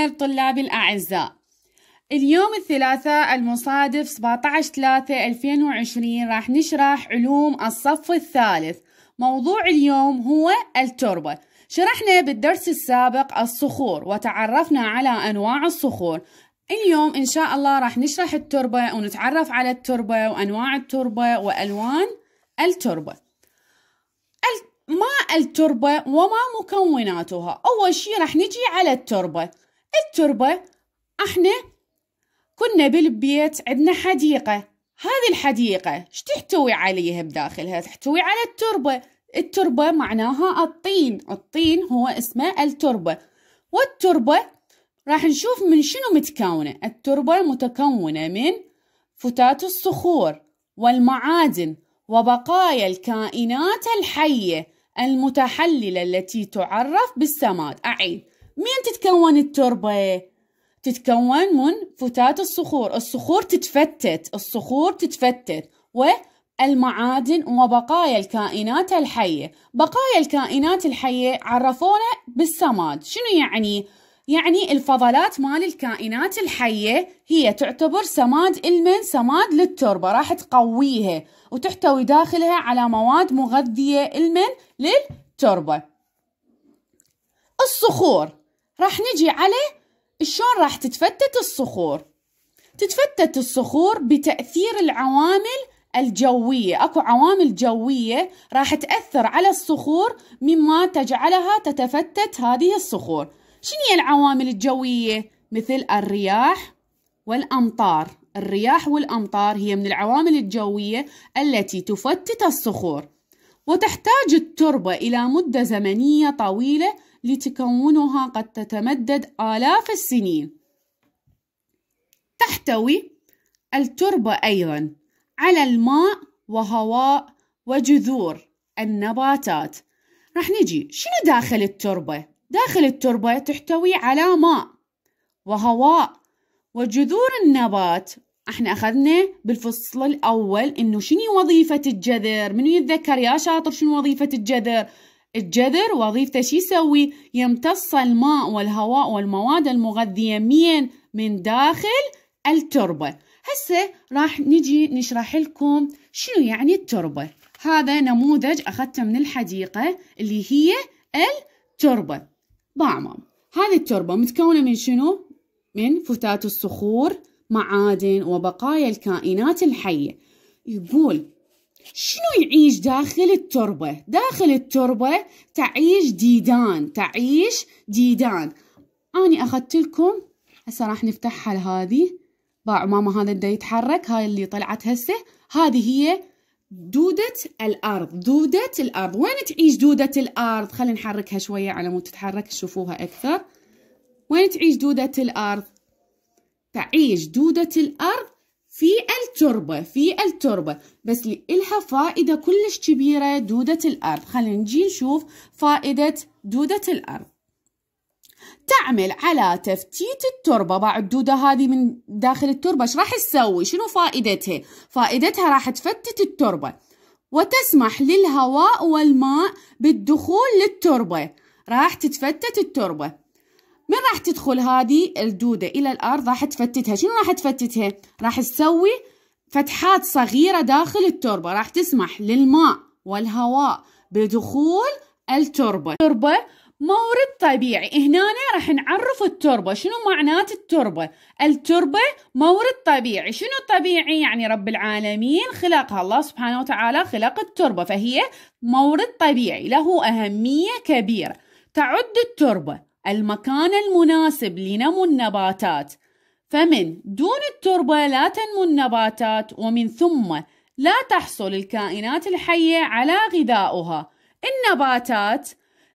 خير طلابي الأعزاء اليوم الثلاثاء المصادف 17 3 2020 راح نشرح علوم الصف الثالث موضوع اليوم هو التربة شرحنا بالدرس السابق الصخور وتعرفنا على أنواع الصخور اليوم إن شاء الله راح نشرح التربة ونتعرف على التربة وأنواع التربة وألوان التربة ما التربة وما مكوناتها أول شي راح نجي على التربة التربة احنا كنا بالبيت عندنا حديقة هذه الحديقة ايش تحتوي عليها بداخلها تحتوي على التربة التربة معناها الطين الطين هو اسمه التربة والتربة راح نشوف من شنو متكونة التربة متكونة من فتات الصخور والمعادن وبقايا الكائنات الحية المتحللة التي تعرف بالسماد أعيد مين تتكون التربة؟ تتكون من فتات الصخور الصخور تتفتت الصخور تتفتت والمعادن وبقايا الكائنات الحية بقايا الكائنات الحية عرفونا بالسماد شنو يعني؟ يعني الفضلات مال الكائنات الحية هي تعتبر سماد إلمن سماد للتربة راح تقويها وتحتوي داخلها على مواد مغذية إلمن للتربة الصخور راح نجي على شلون راح تتفتت الصخور تتفتت الصخور بتأثير العوامل الجوية أكو عوامل جوية راح تأثر على الصخور مما تجعلها تتفتت هذه الصخور شنو هي العوامل الجوية؟ مثل الرياح والأمطار الرياح والأمطار هي من العوامل الجوية التي تفتت الصخور وتحتاج التربة إلى مدة زمنية طويلة لتكونها قد تتمدد آلاف السنين تحتوي التربة أيضا على الماء وهواء وجذور النباتات رح نجي شنو داخل التربة؟ داخل التربة تحتوي على ماء وهواء وجذور النبات احنا اخذنا بالفصل الاول انه شنو وظيفة الجذر منو يتذكر يا شاطر شنو وظيفة الجذر الجذر وظيفته شو يسوي؟ يمتص الماء والهواء والمواد المغذية مين؟ من داخل التربة هسه راح نجي نشرح لكم شنو يعني التربة هذا نموذج أخذته من الحديقة اللي هي التربة بعمم هذه التربة متكونة من شنو؟ من فتات الصخور معادن وبقايا الكائنات الحية يقول شنو يعيش داخل التربة داخل التربة تعيش ديدان تعيش ديدان أني أخذت لكم هسه راح نفتحها لهذه باع ماما هذا دا يتحرك هاي اللي طلعت هسه هذه هي دودة الأرض دودة الأرض وين تعيش دودة الأرض خلينا نحركها شوية على مود تتحرك تشوفوها أكثر وين تعيش دودة الأرض تعيش دودة الأرض في التربة في التربة بس لها فائدة كلش كبيرة دودة الأرض خلينا نجي نشوف فائدة دودة الأرض تعمل على تفتيت التربة بعد دودة هذه من داخل التربة ايش راح تسوي شنو فائدتها فائدتها راح تفتت التربة وتسمح للهواء والماء بالدخول للتربة راح تتفتت التربة من راح تدخل هذه الدودة إلى الأرض راح تفتتها شنو راح تفتتها راح تسوي فتحات صغيرة داخل التربة راح تسمح للماء والهواء بدخول التربة التربة مورد طبيعي هنا راح نعرف التربة شنو معنات التربة التربة مورد طبيعي شنو طبيعي يعني رب العالمين خلقها الله سبحانه وتعالى خلق التربة فهي مورد طبيعي له أهمية كبيرة تعد التربة المكان المناسب لنمو النباتات فمن دون التربة لا تنمو النباتات ومن ثم لا تحصل الكائنات الحية على غذائها النباتات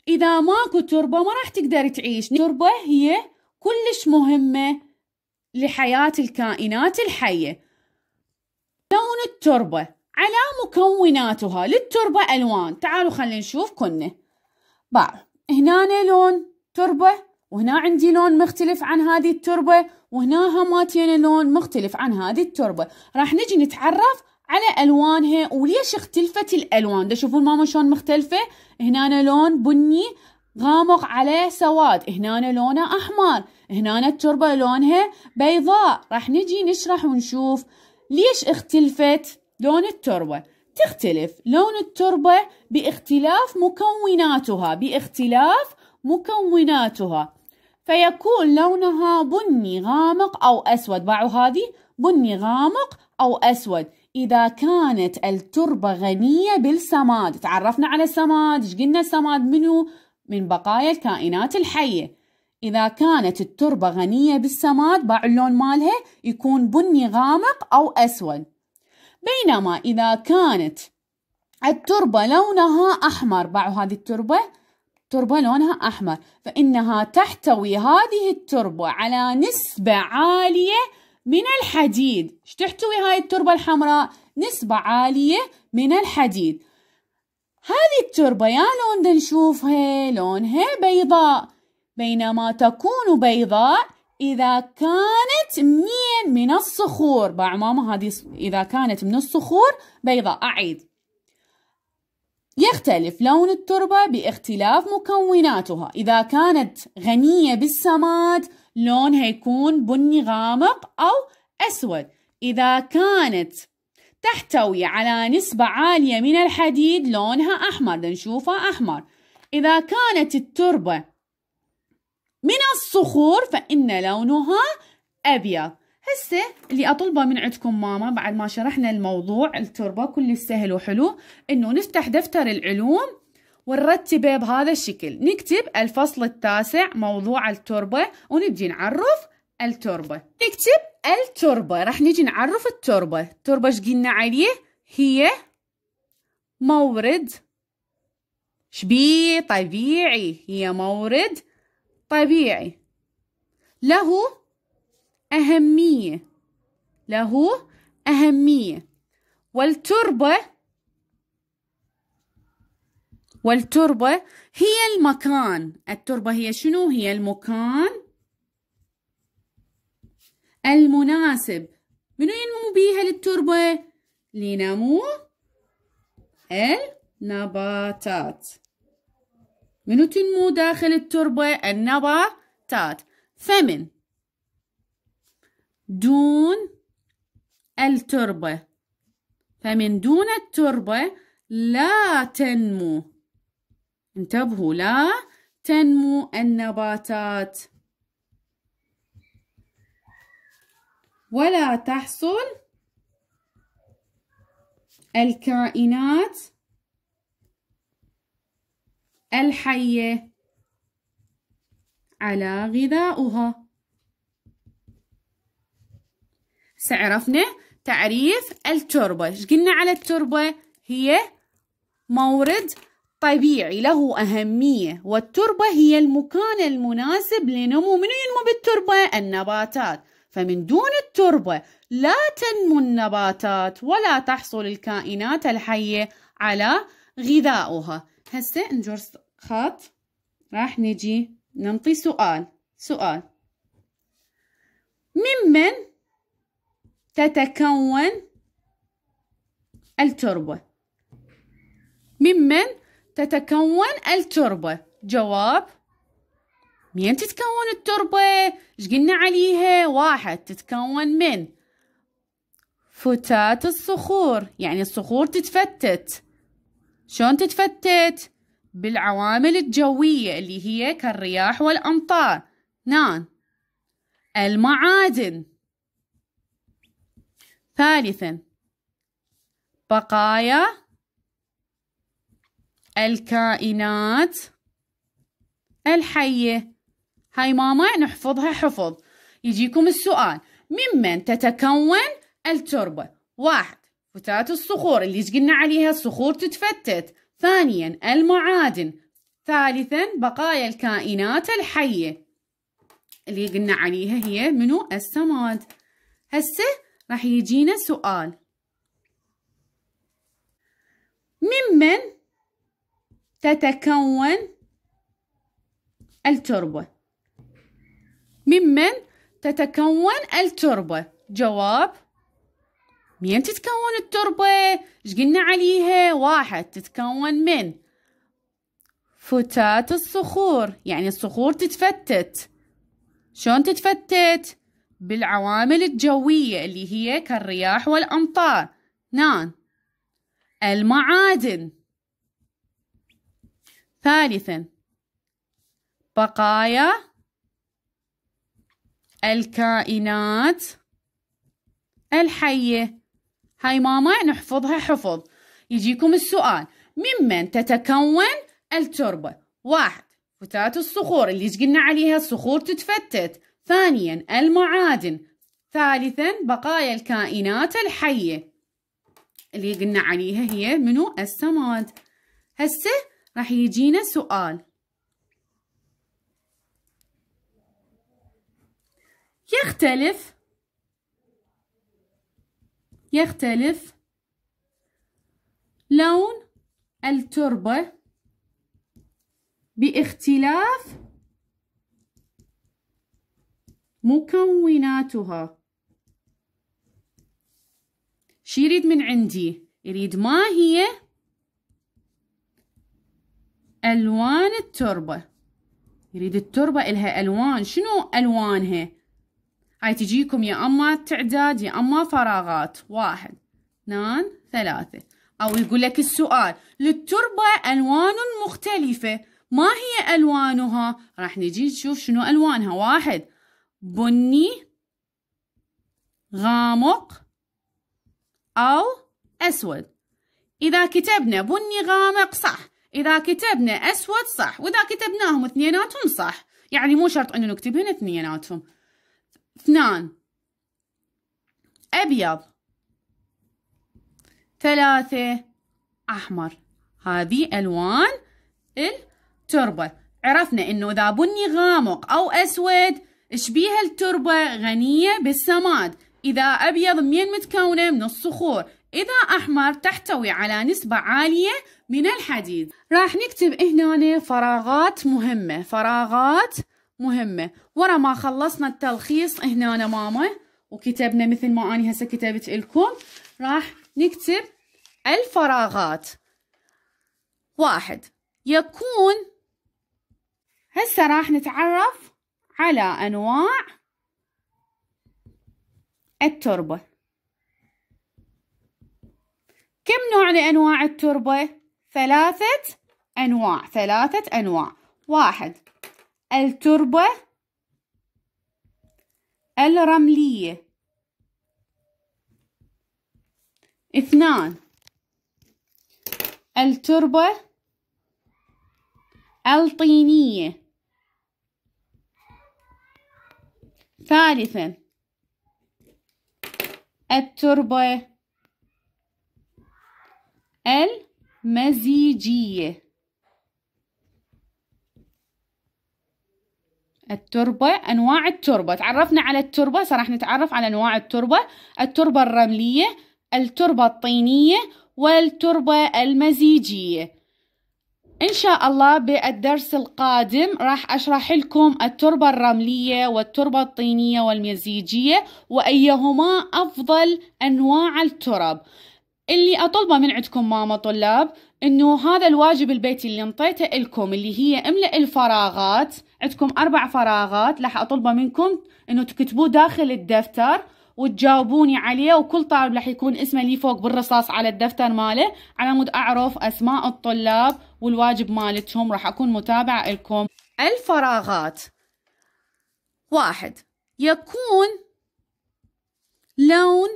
إذا ماكو تربة ما راح تقدر تعيش التربة هي كلش مهمة لحياة الكائنات الحية لون التربة على مكوناتها للتربة ألوان تعالوا خلينا نشوف كنا بقى هنا لون تربة وهنا عندي لون مختلف عن هذه التربة وهنا هماتين لون مختلف عن هذه التربة راح نجي نتعرف على ألوانها وليش اختلفت الألوان تشوفون ماما شلون مختلفة هنا لون بني غامق على سواد هنا لونه أحمر هنا التربة لونها بيضاء راح نجي نشرح ونشوف ليش اختلفت لون التربة تختلف لون التربة باختلاف مكوناتها باختلاف مكوناتها فيكون لونها بني غامق أو أسود باعوا هذه بني غامق أو أسود إذا كانت التربة غنية بالسماد تعرفنا على السماد إيش قلنا السماد منو من بقايا الكائنات الحية إذا كانت التربة غنية بالسماد باع اللون مالها يكون بني غامق أو أسود بينما إذا كانت التربة لونها أحمر باعوا هذه التربة تربة لونها أحمر فإنها تحتوي هذه التربة على نسبة عالية من الحديد ايش تحتوي هاي التربة الحمراء نسبة عالية من الحديد هذه التربة يا لون نشوفها لونها بيضاء بينما تكون بيضاء إذا كانت من من الصخور باع ماما هذه إذا كانت من الصخور بيضاء أعيد يختلف لون التربة باختلاف مكوناتها إذا كانت غنية بالسماد لونها يكون بني غامق أو أسود إذا كانت تحتوي على نسبة عالية من الحديد لونها أحمر نشوفها أحمر إذا كانت التربة من الصخور فإن لونها أبيض هسه اللي اطلبه من عندكم ماما بعد ما شرحنا الموضوع التربه كل سهل وحلو انه نفتح دفتر العلوم ونرتبه بهذا الشكل نكتب الفصل التاسع موضوع التربه ونبدي نعرف التربه نكتب التربه راح نجي نعرف التربه التربه ايش قلنا عليه هي مورد شبي طبيعي هي مورد طبيعي له أهمية له أهمية والتربة والتربة هي المكان التربة هي شنو هي المكان المناسب منو ينمو بيها للتربة لنمو النباتات منو تنمو داخل التربة النباتات ثمن دون التربة فمن دون التربة لا تنمو انتبهوا لا تنمو النباتات ولا تحصل الكائنات الحية على غذاؤها عرفنا تعريف التربة ايش قلنا على التربة هي مورد طبيعي له أهمية والتربة هي المكان المناسب لنمو من ينمو بالتربة النباتات فمن دون التربة لا تنمو النباتات ولا تحصل الكائنات الحية على غذائها هسه نجر خط راح نجي ننطي سؤال سؤال ممن تتكون التربة ممن تتكون التربة جواب مين تتكون التربة ايش قلنا عليها واحد تتكون من فتات الصخور يعني الصخور تتفتت شلون تتفتت بالعوامل الجوية اللي هي كالرياح والأمطار نان نعم. المعادن ثالثا بقايا الكائنات الحية هاي ماما نحفظها حفظ يجيكم السؤال ممن تتكون التربة واحد فتات الصخور اللي قلنا عليها الصخور تتفتت ثانيا المعادن ثالثا بقايا الكائنات الحية اللي قلنا عليها هي منو السماد هسه راح يجينا سؤال ممن تتكون التربة ممن تتكون التربة جواب مين تتكون التربة ايش قلنا عليها واحد تتكون من فتات الصخور يعني الصخور تتفتت شلون تتفتت بالعوامل الجوية اللي هي كالرياح والأمطار نان المعادن ثالثا بقايا الكائنات الحية هاي ماما نحفظها حفظ يجيكم السؤال ممن تتكون التربة واحد فتات الصخور اللي قلنا عليها الصخور تتفتت ثانيا المعادن ثالثا بقايا الكائنات الحية اللي قلنا عليها هي منو السماد هسه راح يجينا سؤال يختلف يختلف لون التربة باختلاف مكوناتها شي يريد من عندي يريد ما هي ألوان التربة يريد التربة إلها ألوان شنو ألوانها هاي تجيكم يا أما تعداد يا أما فراغات واحد اثنان ثلاثة أو يقول لك السؤال للتربة ألوان مختلفة ما هي ألوانها راح نجي نشوف شنو ألوانها واحد بني غامق أو أسود إذا كتبنا بني غامق صح إذا كتبنا أسود صح وإذا كتبناهم اثنيناتهم صح يعني مو شرط أنه نكتبهن اثنيناتهم اثنان أبيض ثلاثة أحمر هذه ألوان التربة عرفنا أنه إذا بني غامق أو أسود شبيه التربة غنية بالسماد إذا أبيض من متكونة من الصخور إذا أحمر تحتوي على نسبة عالية من الحديد راح نكتب هنا فراغات مهمة فراغات مهمة ورا ما خلصنا التلخيص هنا ماما وكتبنا مثل ما أنا هسا كتبت لكم راح نكتب الفراغات واحد يكون هسا راح نتعرف على أنواع التربة كم نوع لأنواع التربة؟ ثلاثة أنواع ثلاثة أنواع واحد التربة الرملية اثنان التربة الطينية ثالثا التربة المزيجية التربة أنواع التربة تعرفنا على التربة سرح راح نتعرف على أنواع التربة التربة الرملية التربة الطينية والتربة المزيجية إن شاء الله بالدرس القادم راح أشرح لكم التربة الرملية والتربة الطينية والمزيجية وأيهما أفضل أنواع الترب اللي أطلبه من عندكم ماما طلاب إنه هذا الواجب البيتي اللي انطيته لكم اللي هي املأ الفراغات عندكم أربع فراغات راح أطلبه منكم إنه تكتبوه داخل الدفتر وتجاوبوني عليه وكل طالب راح يكون اسمه لي فوق بالرصاص على الدفتر ماله على مود اعرف اسماء الطلاب والواجب مالتهم راح اكون متابعه لكم الفراغات واحد يكون لون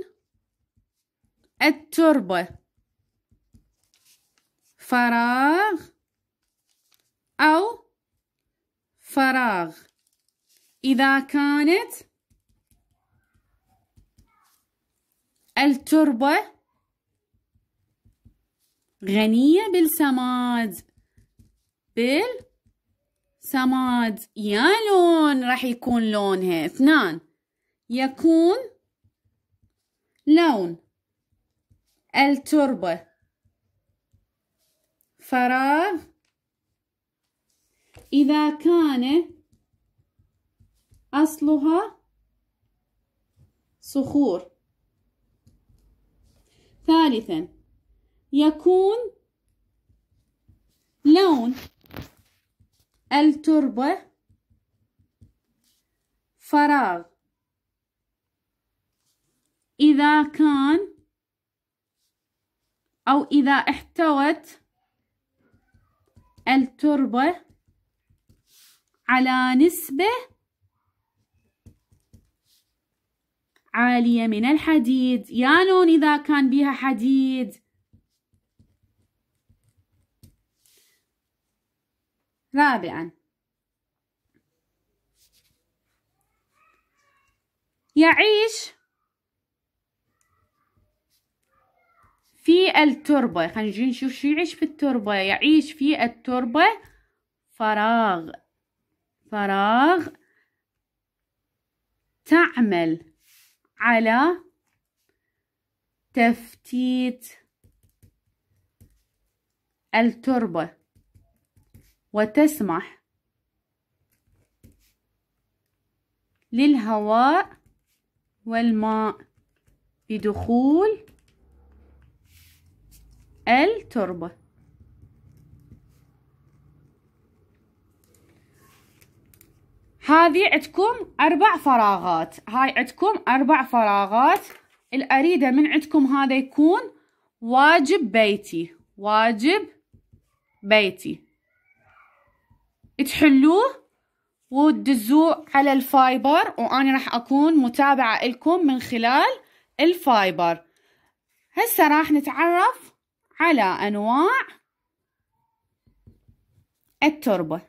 التربه فراغ او فراغ اذا كانت التربة غنية بالسماد بالسماد يا لون راح يكون لونها اثنان يكون لون التربة فراغ إذا كان أصلها صخور ثالثا يكون لون التربة فراغ إذا كان أو إذا احتوت التربة على نسبة عالية من الحديد يا نون إذا كان بها حديد رابعا يعيش في التربة خلينا نجي نشوف شو يعيش في التربة يعيش في التربة فراغ فراغ تعمل على تفتيت التربة وتسمح للهواء والماء بدخول التربه هذه عندكم أربع فراغات هاي عندكم أربع فراغات الأريدة من عندكم هذا يكون واجب بيتي واجب بيتي تحلوه وتدزوه على الفايبر وأنا راح أكون متابعة لكم من خلال الفايبر هسه راح نتعرف على أنواع التربة